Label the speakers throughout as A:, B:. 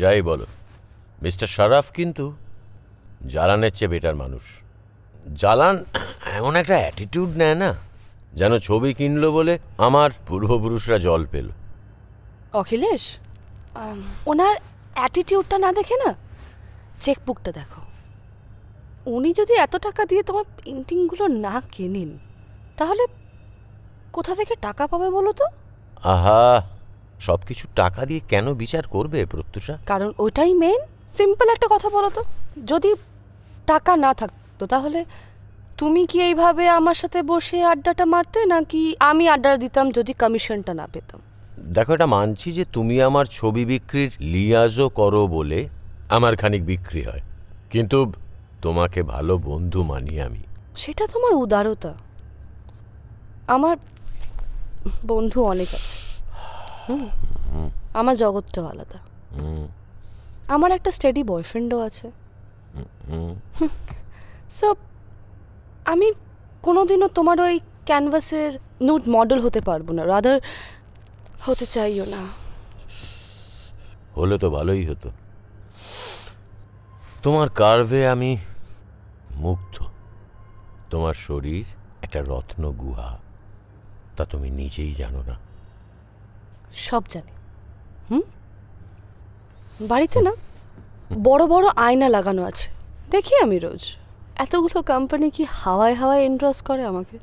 A: যাই বলো মিস্টার শরাফ কিন্তু জালানের চেয়ে বেটার মানুষ জালান এমন একটা অ্যাটিটিউড নেয় না যেন ছবি কিনলো বলে আমার পূর্বপুরুষরা জল পেল
B: অখিলেশ ওনার অ্যাটিটিউডটা না দেখে না চেকবুকটা দেখো উনি যদি এত টাকা দিয়ে তোমার পেন্টিংগুলো না কেনেন তাহলে কোথা থেকে টাকা পাবে বলো তো
A: আহা সব কিছু টাকা দিয়ে কেন বিচার করবে প্রত্যুষা
B: কারণ ওটাই মেন সিম্পল একটা কথা বলো তো যদি টাকা না থাকতো তাহলে তুমি কি এইভাবে আমার সাথে বসে আড্ডাটা মারতে নাকি আমি আড্ডা দিতাম যদি কমিশনটা না
A: পেতাম দেখো এটা মানছি যে তুমি আমার ছবি বিক্রির লিয়াজও করো বলে আমার খানিক বিক্রি হয় কিন্তু তোমাকে ভালো বন্ধু মানি আমি
B: সেটা তোমার উদারতা আমার বন্ধু অনেক আছে আমার জগৎটাও আলাদা আমার একটা স্টেডি বয়ফ্রেন্ডও আছে সো আমি কোনোদিনও তোমার ওই ক্যানভাসের নুট মডেল হতে পারবো না রাদার হতে চাইও না
A: হলে তো ভালোই হতো তোমার কার্ভে আমি মুগ্ধ তোমার শরীর একটা রত্ন গুহা তা তুমি নিজেই জানো না
B: সব জানে হুম বাড়িতে না বড় বড় আয়না লাগানো আছে দেখি আমি রোজ এতগুলো কোম্পানি কি হাওয়ায় হাওয়ায় ইন্টারেস্ট করে আমাকে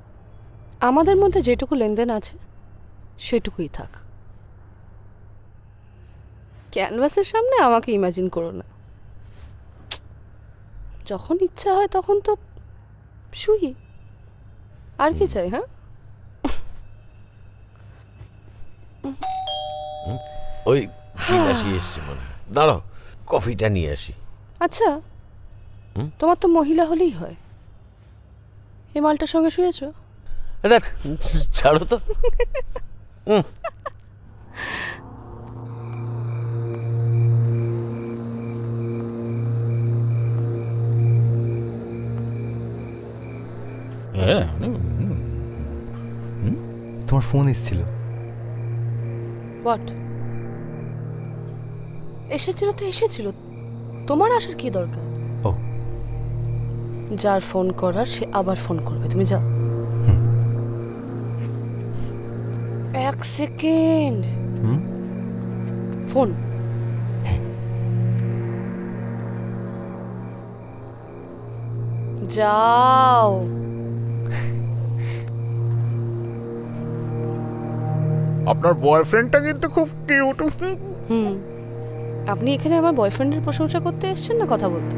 B: আমাদের মধ্যে যেটুকু লেনদেন আছে সেটুকুই থাক ক্যানভাসের সামনে আমাকে ইমাজিন করো না যখন ইচ্ছা হয় তখন তো শুই আর কি চাই হ্যাঁ
A: ওই বিলাসী হ্যাঁ। এসছে মনে হয় দাঁড়াও কফিটা নিয়ে আসি
B: আচ্ছা তোমার তো মহিলা হলেই হয় এ মালটার সঙ্গে শুয়েছ ছাড়ো তো হ্যাঁ, তোমার ফোন এসেছিল হোয়াট এসেছিল তো এসেছিল তোমার আসার কি দরকার ও যার ফোন করার সে আবার ফোন করবে তুমি যাও এক সেকেন্ড ফোন হ্যাঁ। যাও
A: আপনার বয়ফ্রেন্ডটা কিন্তু
B: খুব কিউট হুম আপনি এখানে আমার বয়ফ্রেন্ডের প্রশংসা করতে এসেছেন না কথা বলতে